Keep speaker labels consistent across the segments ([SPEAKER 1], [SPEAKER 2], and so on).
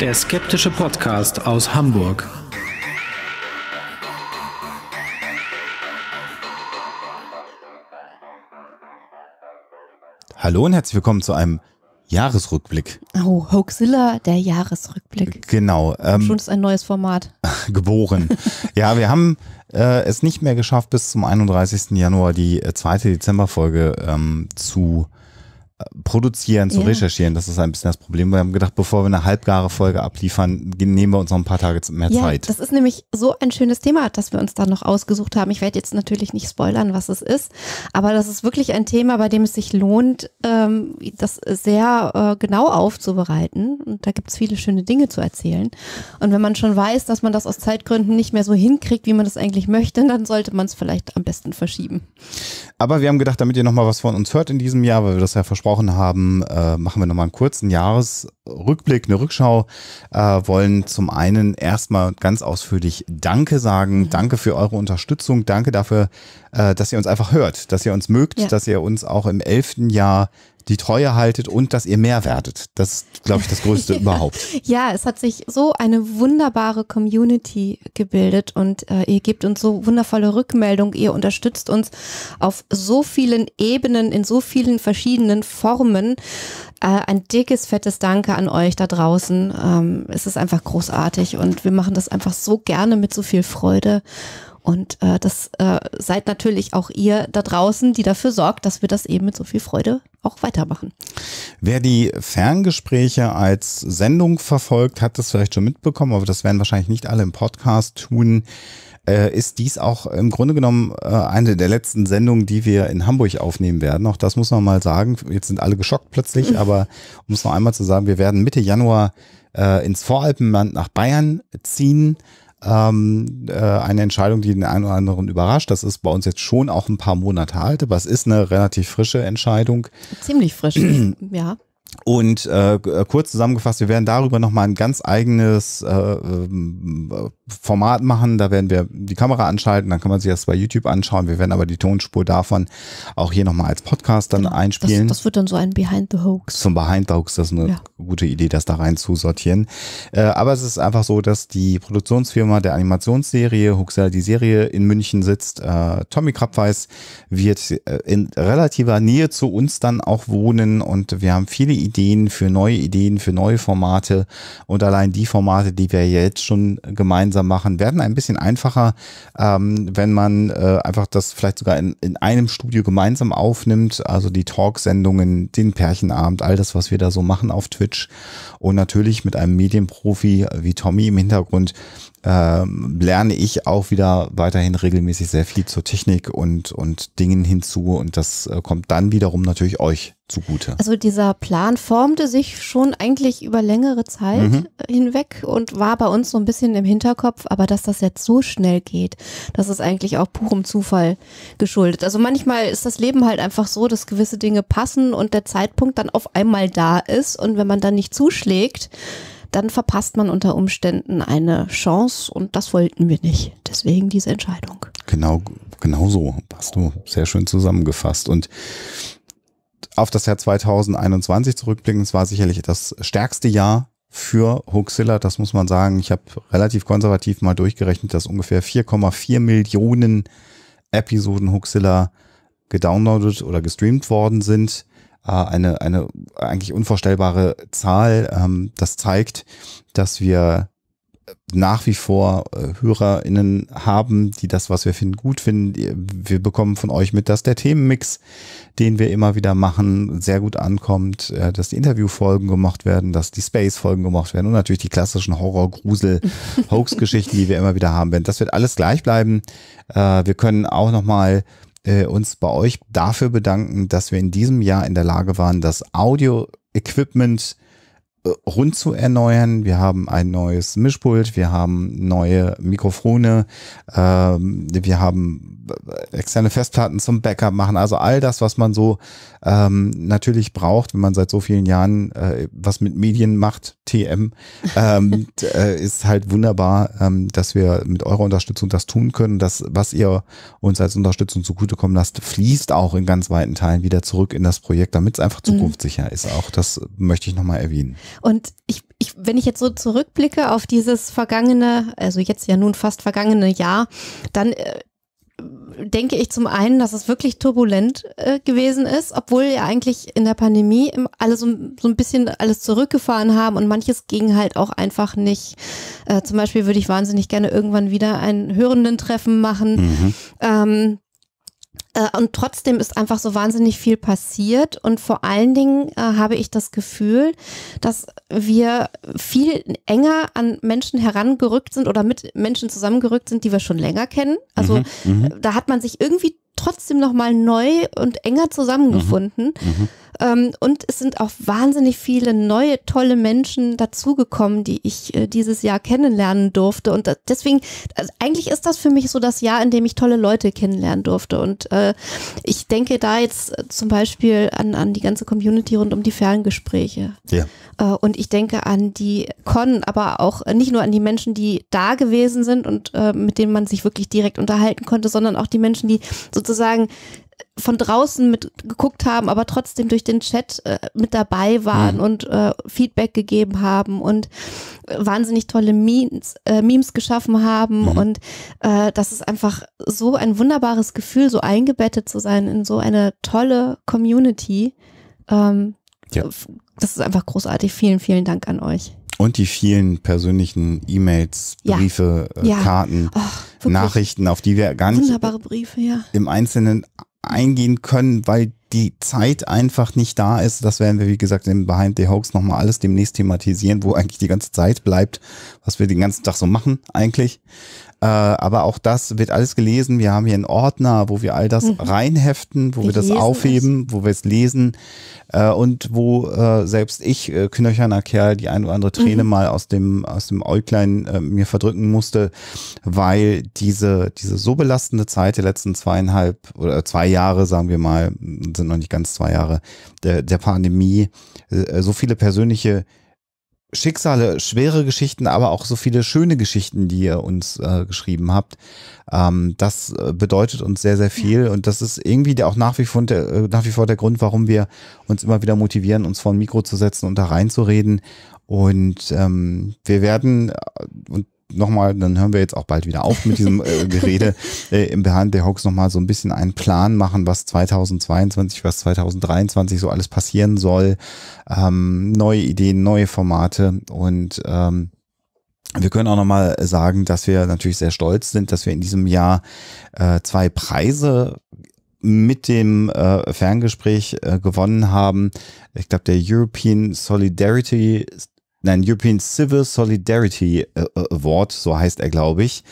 [SPEAKER 1] Der skeptische Podcast aus Hamburg. Hallo und herzlich willkommen zu einem Jahresrückblick.
[SPEAKER 2] Oh, Hoaxilla, der Jahresrückblick.
[SPEAKER 1] Genau. Ähm, Schon ist
[SPEAKER 2] ein neues Format.
[SPEAKER 1] geboren. ja, wir haben äh, es nicht mehr geschafft, bis zum 31. Januar die äh, zweite Dezemberfolge ähm, zu produzieren, zu ja. recherchieren. Das ist ein bisschen das Problem. Wir haben gedacht, bevor wir eine halbgare Folge abliefern, nehmen wir uns noch ein paar Tage mehr ja, Zeit. Das ist
[SPEAKER 2] nämlich so ein schönes Thema, das wir uns da noch ausgesucht haben. Ich werde jetzt natürlich nicht spoilern, was es ist, aber das ist wirklich ein Thema, bei dem es sich lohnt, ähm, das sehr äh, genau aufzubereiten. Und da gibt es viele schöne Dinge zu erzählen. Und wenn man schon weiß, dass man das aus Zeitgründen nicht mehr so hinkriegt, wie man das eigentlich möchte, dann sollte man es vielleicht am besten verschieben.
[SPEAKER 1] Aber wir haben gedacht, damit ihr nochmal was von uns hört in diesem Jahr, weil wir das ja versprochen haben, äh, machen wir nochmal einen kurzen Jahresrückblick, eine Rückschau. Äh, wollen zum einen erstmal ganz ausführlich Danke sagen. Mhm. Danke für eure Unterstützung. Danke dafür, äh, dass ihr uns einfach hört, dass ihr uns mögt, ja. dass ihr uns auch im elften Jahr die Treue haltet und dass ihr mehr werdet. Das ist, glaube ich, das Größte überhaupt.
[SPEAKER 2] Ja, es hat sich so eine wunderbare Community gebildet und äh, ihr gebt uns so wundervolle Rückmeldung. Ihr unterstützt uns auf so vielen Ebenen, in so vielen verschiedenen Formen. Äh, ein dickes, fettes Danke an euch da draußen. Ähm, es ist einfach großartig und wir machen das einfach so gerne mit so viel Freude. Und äh, das äh, seid natürlich auch ihr da draußen, die dafür sorgt, dass wir das eben mit so viel Freude auch weitermachen.
[SPEAKER 1] Wer die Ferngespräche als Sendung verfolgt, hat das vielleicht schon mitbekommen, aber das werden wahrscheinlich nicht alle im Podcast tun. Äh, ist dies auch im Grunde genommen äh, eine der letzten Sendungen, die wir in Hamburg aufnehmen werden. Auch das muss man mal sagen. Jetzt sind alle geschockt plötzlich, aber um es noch einmal zu sagen, wir werden Mitte Januar äh, ins Voralpenland nach Bayern ziehen ähm, äh, eine Entscheidung, die den einen oder anderen überrascht. Das ist bei uns jetzt schon auch ein paar Monate alt, aber es ist eine relativ frische Entscheidung.
[SPEAKER 2] Ziemlich frisch, ja.
[SPEAKER 1] Und äh, äh, kurz zusammengefasst, wir werden darüber nochmal ein ganz eigenes äh, äh, Format machen. Da werden wir die Kamera anschalten, dann kann man sich das bei YouTube anschauen. Wir werden aber die Tonspur davon auch hier nochmal als Podcast dann genau. einspielen. Das, das,
[SPEAKER 2] wird dann so ein Behind the Hoax.
[SPEAKER 1] Zum Behind the Hoax, das ist eine ja. gute Idee, das da rein zu sortieren. Äh, aber es ist einfach so, dass die Produktionsfirma der Animationsserie, Huxella die Serie in München sitzt. Äh, Tommy Krabweis wird äh, in relativer Nähe zu uns dann auch wohnen und wir haben viele Ideen, für neue Ideen, für neue Formate. Und allein die Formate, die wir jetzt schon gemeinsam machen, werden ein bisschen einfacher, ähm, wenn man äh, einfach das vielleicht sogar in, in einem Studio gemeinsam aufnimmt. Also die Talksendungen, den Pärchenabend, all das, was wir da so machen auf Twitch. Und natürlich mit einem Medienprofi wie Tommy im Hintergrund ähm, lerne ich auch wieder weiterhin regelmäßig sehr viel zur Technik und, und Dingen hinzu und das äh, kommt dann wiederum natürlich euch zugute. Also
[SPEAKER 2] dieser Plan formte sich schon eigentlich über längere Zeit mhm. Äh, hinweg und war bei uns so ein bisschen im Hinterkopf, aber dass das jetzt so schnell geht, das ist eigentlich auch purem Zufall geschuldet. Also manchmal ist das Leben halt einfach so, dass gewisse Dinge passen und der Zeitpunkt dann auf einmal da ist und wenn man dann nicht zuschlägt, dann verpasst man unter Umständen eine Chance und das wollten wir nicht. Deswegen diese Entscheidung.
[SPEAKER 1] Genau, genau so. Hast du sehr schön zusammengefasst. Und auf das Jahr 2021 zurückblicken, es war sicherlich das stärkste Jahr für Hoaxilla, das muss man sagen. Ich habe relativ konservativ mal durchgerechnet, dass ungefähr 4,4 Millionen Episoden Hoaxilla gedownloadet oder gestreamt worden sind. Äh, eine, eine eigentlich unvorstellbare Zahl. Ähm, das zeigt, dass wir äh, nach wie vor äh, HörerInnen haben, die das, was wir finden, gut finden. Wir bekommen von euch mit, dass der Themenmix, den wir immer wieder machen, sehr gut ankommt, dass die Interviewfolgen gemacht werden, dass die Space-Folgen gemacht werden und natürlich die klassischen Horror-, Grusel-, Hoax-Geschichten, die wir immer wieder haben werden. Das wird alles gleich bleiben. wir können auch nochmal mal äh, uns bei euch dafür bedanken, dass wir in diesem Jahr in der Lage waren, das Audio-Equipment äh, rund zu erneuern. Wir haben ein neues Mischpult, wir haben neue Mikrofone, ähm, wir haben äh, externe Festplatten zum Backup machen. Also all das, was man so ähm, natürlich braucht, wenn man seit so vielen Jahren äh, was mit Medien macht, TM, ähm, äh, ist halt wunderbar, ähm, dass wir mit eurer Unterstützung das tun können. Das, was ihr uns als Unterstützung zugutekommen lasst, fließt auch in ganz weiten Teilen wieder zurück in das Projekt, damit es einfach mhm. zukunftssicher ist. Auch das möchte ich nochmal erwähnen.
[SPEAKER 2] Und ich, ich, wenn ich jetzt so zurückblicke auf dieses vergangene, also jetzt ja nun fast vergangene Jahr, dann äh, denke ich zum einen, dass es wirklich turbulent äh, gewesen ist, obwohl ja eigentlich in der Pandemie alle so, so, ein bisschen alles zurückgefahren haben und manches ging halt auch einfach nicht. Äh, zum Beispiel würde ich wahnsinnig gerne irgendwann wieder ein Hörenden-Treffen machen. Mhm. Ähm, äh, und trotzdem ist einfach so wahnsinnig viel passiert und vor allen Dingen äh, habe ich das Gefühl, dass wir viel enger an Menschen herangerückt sind oder mit Menschen zusammengerückt sind, die wir schon länger kennen. Also mhm, mhm. Äh, da hat man sich irgendwie trotzdem nochmal neu und enger mhm, zusammengefunden. Mhm, ähm, und es sind auch wahnsinnig viele neue, tolle Menschen dazugekommen, die ich äh, dieses Jahr kennenlernen durfte. Und deswegen, also eigentlich ist das für mich so das Jahr, in dem ich tolle Leute kennenlernen durfte. Und äh, ich denke da jetzt äh, zum Beispiel an, an die ganze Community rund um die Ferngespräche. Ja. Äh, und ich denke an die Con, aber auch nicht nur an die Menschen, die da gewesen sind und äh, mit denen man sich wirklich direkt unterhalten konnte, sondern auch die Menschen, die sozusagen von draußen mit geguckt haben, aber trotzdem durch den Chat äh, mit dabei waren mhm. und äh, Feedback gegeben haben und äh, wahnsinnig tolle Memes, äh, Memes geschaffen haben. Mhm. Und äh, das ist einfach so ein wunderbares Gefühl, so eingebettet zu sein in so eine tolle Community. Ähm, ja. Das ist einfach großartig. Vielen, vielen Dank an euch.
[SPEAKER 1] Und die vielen persönlichen E-Mails, Briefe, ja. Äh, ja. Karten, Och, Nachrichten, auf die wir gar nicht Briefe, ja. im Einzelnen eingehen können, weil die Zeit einfach nicht da ist. Das werden wir, wie gesagt, im Behind the Hoax nochmal alles demnächst thematisieren, wo eigentlich die ganze Zeit bleibt, was wir den ganzen Tag so machen eigentlich. Äh, aber auch das wird alles gelesen. Wir haben hier einen Ordner, wo wir all das mhm. reinheften, wo wir, wir das aufheben, es. wo wir es lesen äh, und wo äh, selbst ich, äh, knöcherner Kerl, die ein oder andere Träne mhm. mal aus dem, aus dem Äuglein äh, mir verdrücken musste, weil diese, diese so belastende Zeit der letzten zweieinhalb oder zwei Jahre, sagen wir mal, sind noch nicht ganz zwei Jahre, der, der Pandemie, äh, so viele persönliche Schicksale, schwere Geschichten, aber auch so viele schöne Geschichten, die ihr uns äh, geschrieben habt. Ähm, das äh, bedeutet uns sehr, sehr viel und das ist irgendwie auch nach wie, vor der, äh, nach wie vor der Grund, warum wir uns immer wieder motivieren, uns vor ein Mikro zu setzen und da reinzureden. Und ähm, wir werden, äh, und nochmal, dann hören wir jetzt auch bald wieder auf mit diesem äh, Gerede, äh, im Behind the Hawks nochmal so ein bisschen einen Plan machen, was 2022, was 2023 so alles passieren soll. Ähm, neue Ideen, neue Formate und ähm, wir können auch nochmal sagen, dass wir natürlich sehr stolz sind, dass wir in diesem Jahr äh, zwei Preise mit dem äh, Ferngespräch äh, gewonnen haben. Ich glaube, der European Solidarity nein, European Civil Solidarity äh, äh, Award, so heißt er, glaube ich.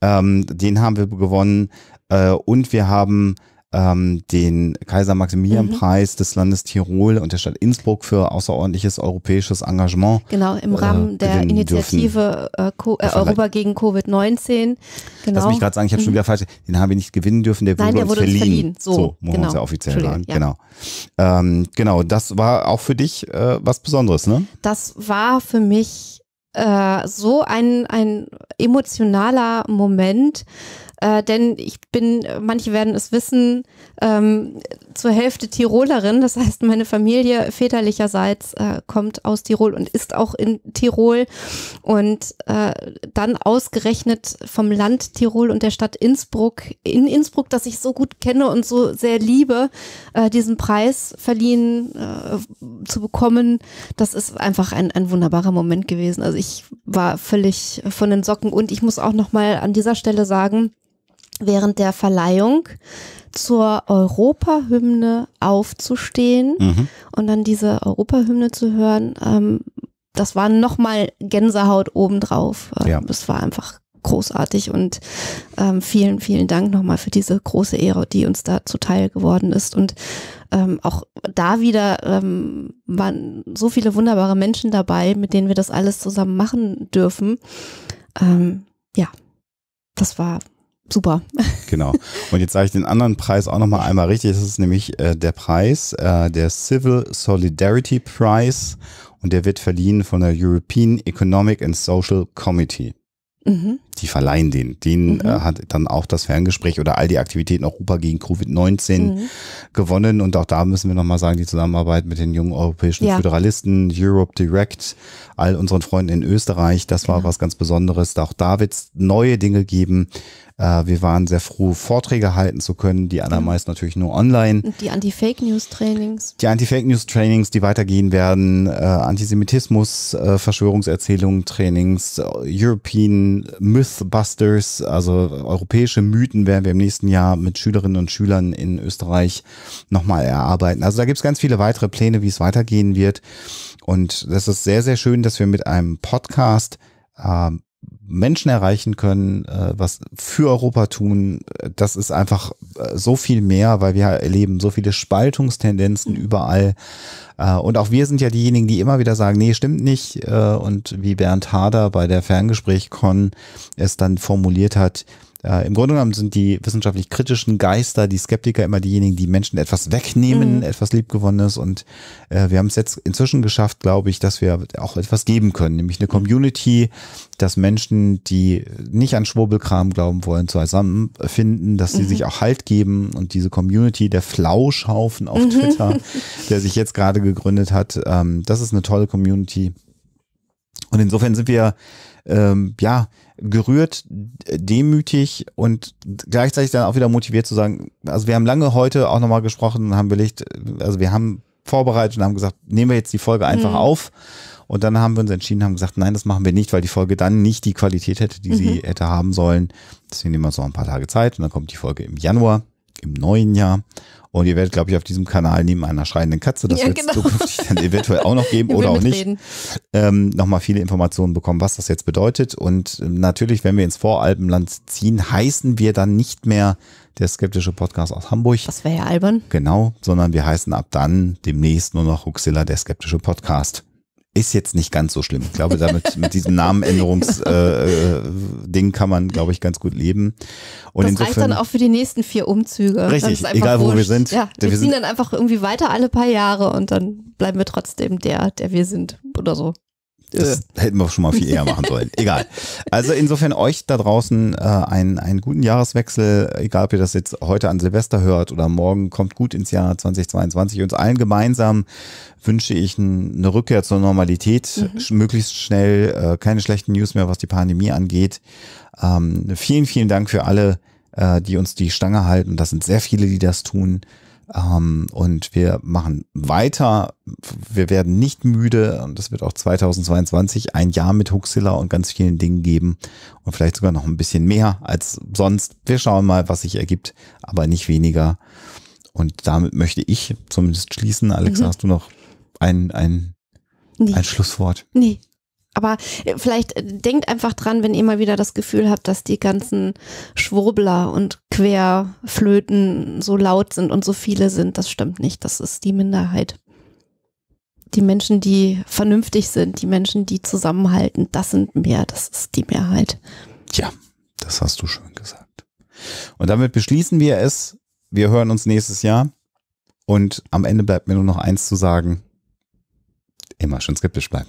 [SPEAKER 1] Ähm, den haben wir gewonnen. Äh, und wir haben ähm, den Kaiser-Maximilian-Preis mhm. des Landes Tirol und der Stadt Innsbruck für außerordentliches europäisches Engagement.
[SPEAKER 2] Genau, im äh, Rahmen äh, der Initiative äh, äh, Europa gegen Covid-19. Genau. Lass mich gerade sagen, ich habe schon mhm. wieder
[SPEAKER 1] falsch, den haben wir nicht gewinnen dürfen, der Nein, wurde, der wurde uns verliehen. Uns verliehen. So, so muss genau. man es ja offiziell sagen. Ja. Genau. Ähm, genau, das war auch für dich äh, was Besonderes, ne?
[SPEAKER 2] Das war für mich äh, so ein, ein emotionaler Moment, äh, denn ich bin, manche werden es wissen, ähm, zur Hälfte Tirolerin. Das heißt, meine Familie väterlicherseits äh, kommt aus Tirol und ist auch in Tirol. Und äh, dann ausgerechnet vom Land Tirol und der Stadt Innsbruck, in Innsbruck, das ich so gut kenne und so sehr liebe, äh, diesen Preis verliehen äh, zu bekommen, das ist einfach ein, ein wunderbarer Moment gewesen. Also ich war völlig von den Socken und ich muss auch nochmal an dieser Stelle sagen, während der Verleihung zur Europahymne aufzustehen mhm. und dann diese Europahymne zu hören, ähm, das war nochmal Gänsehaut obendrauf. Ähm, ja. Es war einfach großartig und ähm, vielen, vielen Dank nochmal für diese große Ehre, die uns da zuteil geworden ist. Und ähm, auch da wieder ähm, waren so viele wunderbare Menschen dabei, mit denen wir das alles zusammen machen dürfen. Ähm, ja, das war super.
[SPEAKER 1] Genau. Und jetzt sage ich den anderen Preis auch nochmal einmal richtig. Das ist nämlich äh, der Preis, äh, der Civil Solidarity Prize. Und der wird verliehen von der European Economic and Social Committee. Mhm die verleihen den. Den äh, mhm. äh, hat dann auch das Ferngespräch oder all die Aktivitäten Europa gegen Covid-19 mhm. gewonnen. Und auch da müssen wir nochmal sagen, die Zusammenarbeit mit den jungen europäischen ja. Föderalisten, Europe Direct, all unseren Freunden in Österreich, das war ja. Genau. was ganz Besonderes. Auch da wird es neue Dinge geben. Äh, wir waren sehr froh, Vorträge halten zu können, die allermeist mhm. natürlich nur online.
[SPEAKER 2] die Anti-Fake News Trainings.
[SPEAKER 1] Die Anti-Fake News Trainings, die weitergehen werden, äh, Antisemitismus, Verschwörungserzählungen Trainings, European Myth Mythbusters, also europäische Mythen, werden wir im nächsten Jahr mit Schülerinnen und Schülern in Österreich nochmal erarbeiten. Also da gibt es ganz viele weitere Pläne, wie es weitergehen wird. Und das ist sehr, sehr schön, dass wir mit einem Podcast ähm, Menschen erreichen können, äh, was für Europa tun, äh, das ist einfach äh, so viel mehr, weil wir erleben so viele Spaltungstendenzen überall. Und auch wir sind ja diejenigen, die immer wieder sagen, nee, stimmt nicht. Und wie Bernd Hader bei der ferngespräch es dann formuliert hat, äh, im Grunde genommen sind die wissenschaftlich kritischen Geister, die Skeptiker immer diejenigen, die Menschen etwas wegnehmen, mhm. etwas Liebgewonnenes. Und äh, wir haben es jetzt inzwischen geschafft, glaube ich, dass wir auch etwas geben können, nämlich eine Community, dass Menschen, die nicht an Schwurbelkram glauben wollen, zusammenfinden, dass sie mhm. sich auch Halt geben und diese Community, der Flauschhaufen auf mhm. Twitter, der sich jetzt gerade gegründet hat, ähm, das ist eine tolle Community. Und insofern sind wir ähm, ja gerührt, demütig und gleichzeitig dann auch wieder motiviert zu sagen, also wir haben lange heute auch nochmal gesprochen und haben belegt, also wir haben vorbereitet und haben gesagt, nehmen wir jetzt die Folge einfach mhm. auf. Und dann haben wir uns entschieden, haben gesagt, nein, das machen wir nicht, weil die Folge dann nicht die Qualität hätte, die mhm. sie hätte haben sollen. Deswegen nehmen wir uns noch ein paar Tage Zeit und dann kommt die Folge im Januar, im neuen Jahr. Und ihr werdet, glaube ich, auf diesem Kanal neben einer schreienden Katze, das ja, wird es genau. zukünftig dann eventuell auch noch geben oder auch nicht, ähm, nochmal viele Informationen bekommen, was das jetzt bedeutet. Und ähm, natürlich, wenn wir ins Voralpenland ziehen, heißen wir dann nicht mehr der skeptische Podcast aus Hamburg. Das wäre ja albern. Genau, sondern wir heißen ab dann demnächst nur noch Huxilla, der skeptische Podcast. Ist jetzt nicht ganz so schlimm. Ich glaube, damit mit diesem Namenänderungsding äh, äh kann man, glaube ich, ganz gut leben. Und das insofern, reicht dann auch
[SPEAKER 2] für die nächsten vier Umzüge. Richtig, egal wurscht. wo wir sind. Ja, wir, wir ziehen sind, dann einfach irgendwie weiter alle paar Jahre und dann bleiben wir trotzdem der, der wir sind oder so. Das äh.
[SPEAKER 1] hätten wir schon mal viel eher machen sollen. Egal. Also insofern euch da draußen äh, einen, einen guten Jahreswechsel, egal ob ihr das jetzt heute an Silvester hört oder morgen, kommt gut ins Jahr 2022. Uns allen gemeinsam wünsche ich eine Rückkehr zur Normalität, mhm. möglichst schnell, äh, keine schlechten News mehr, was die Pandemie angeht. Ähm, vielen, vielen Dank für alle, äh, die uns die Stange halten. Das sind sehr viele, die das tun. Ähm, und wir machen weiter. Wir werden nicht müde. Und es wird auch 2022 ein Jahr mit Huxilla und ganz vielen Dingen geben. Und vielleicht sogar noch ein bisschen mehr als sonst. Wir schauen mal, was sich ergibt, aber nicht weniger. Und damit möchte ich zumindest schließen. Alexa, mhm. hast du noch ein, ein, nee. ein Schlusswort?
[SPEAKER 2] Nee. Aber äh, vielleicht äh, denkt einfach dran, wenn ihr mal wieder das Gefühl habt, dass die ganzen Schwurbler und Querflöten so laut sind und so viele sind. Das stimmt nicht. Das ist die Minderheit. Die Menschen, die vernünftig sind, die Menschen, die zusammenhalten, das sind mehr.
[SPEAKER 1] Das ist die Mehrheit. Ja, das hast du schön gesagt. Und damit beschließen wir es. Wir hören uns nächstes Jahr. Und am Ende bleibt mir nur noch eins zu sagen. Immer schön skeptisch bleiben.